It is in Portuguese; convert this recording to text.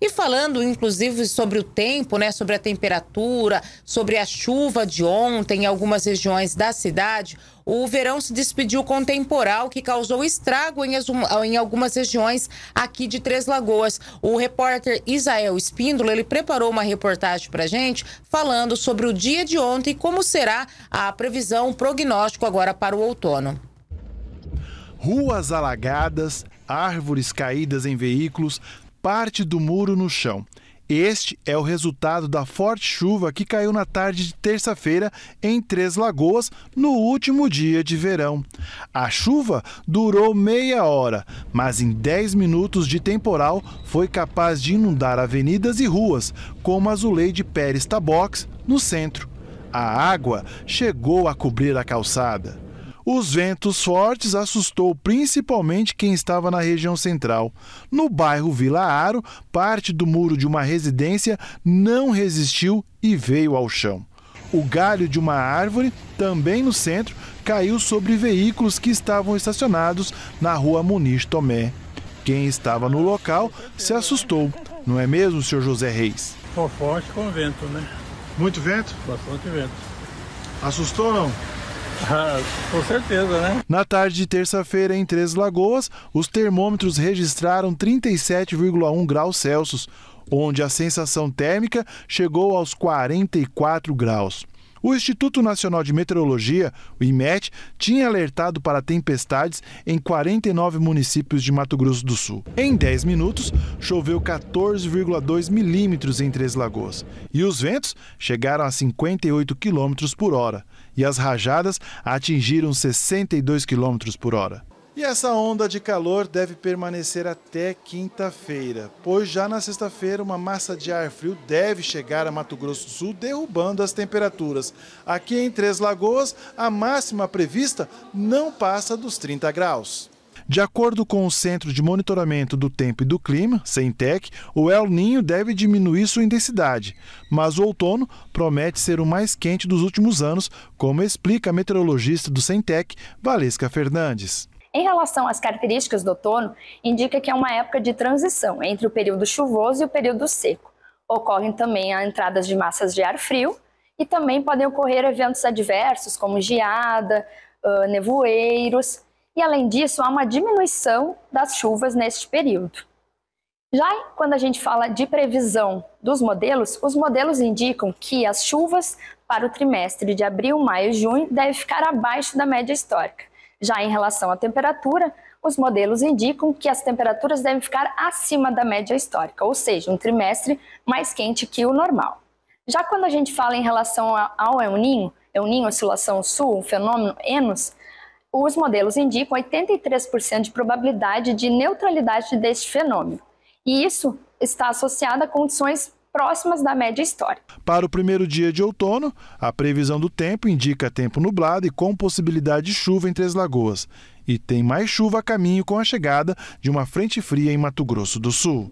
E falando, inclusive, sobre o tempo, né? Sobre a temperatura, sobre a chuva de ontem em algumas regiões da cidade, o verão se despediu com temporal que causou estrago em, em algumas regiões aqui de Três Lagoas. O repórter Isael Espíndola, ele preparou uma reportagem pra gente falando sobre o dia de ontem e como será a previsão, o prognóstico agora para o outono. Ruas alagadas, árvores caídas em veículos, parte do muro no chão. Este é o resultado da forte chuva que caiu na tarde de terça-feira em Três Lagoas, no último dia de verão. A chuva durou meia hora, mas em 10 minutos de temporal foi capaz de inundar avenidas e ruas, como a Zuleide Pérez Tabox, no centro. A água chegou a cobrir a calçada. Os ventos fortes assustou principalmente quem estava na região central. No bairro Vila Aro, parte do muro de uma residência não resistiu e veio ao chão. O galho de uma árvore, também no centro, caiu sobre veículos que estavam estacionados na rua Muniz Tomé. Quem estava no local se assustou, não é mesmo, senhor José Reis? Foi forte com vento, né? Muito vento? Bastante vento. Assustou não? Ah, com certeza, né? Na tarde de terça-feira, em Três Lagoas, os termômetros registraram 37,1 graus Celsius, onde a sensação térmica chegou aos 44 graus. O Instituto Nacional de Meteorologia, o IMET, tinha alertado para tempestades em 49 municípios de Mato Grosso do Sul. Em 10 minutos, choveu 14,2 milímetros em Três Lagoas e os ventos chegaram a 58 quilômetros por hora e as rajadas atingiram 62 quilômetros por hora. E essa onda de calor deve permanecer até quinta-feira, pois já na sexta-feira uma massa de ar frio deve chegar a Mato Grosso do Sul, derrubando as temperaturas. Aqui em Três Lagoas, a máxima prevista não passa dos 30 graus. De acordo com o Centro de Monitoramento do Tempo e do Clima, CENTEC, o El Ninho deve diminuir sua intensidade, mas o outono promete ser o mais quente dos últimos anos, como explica a meteorologista do CENTEC, Valesca Fernandes. Em relação às características do outono, indica que é uma época de transição entre o período chuvoso e o período seco. Ocorrem também a entradas de massas de ar frio e também podem ocorrer eventos adversos, como geada, nevoeiros, e além disso, há uma diminuição das chuvas neste período. Já quando a gente fala de previsão dos modelos, os modelos indicam que as chuvas para o trimestre de abril, maio e junho devem ficar abaixo da média histórica. Já em relação à temperatura, os modelos indicam que as temperaturas devem ficar acima da média histórica, ou seja, um trimestre mais quente que o normal. Já quando a gente fala em relação ao El Ninho, El Ninho Oscilação Sul, fenômeno Enos, os modelos indicam 83% de probabilidade de neutralidade deste fenômeno. E isso está associado a condições próximas da média histórica. Para o primeiro dia de outono, a previsão do tempo indica tempo nublado e com possibilidade de chuva em Três Lagoas. E tem mais chuva a caminho com a chegada de uma frente fria em Mato Grosso do Sul.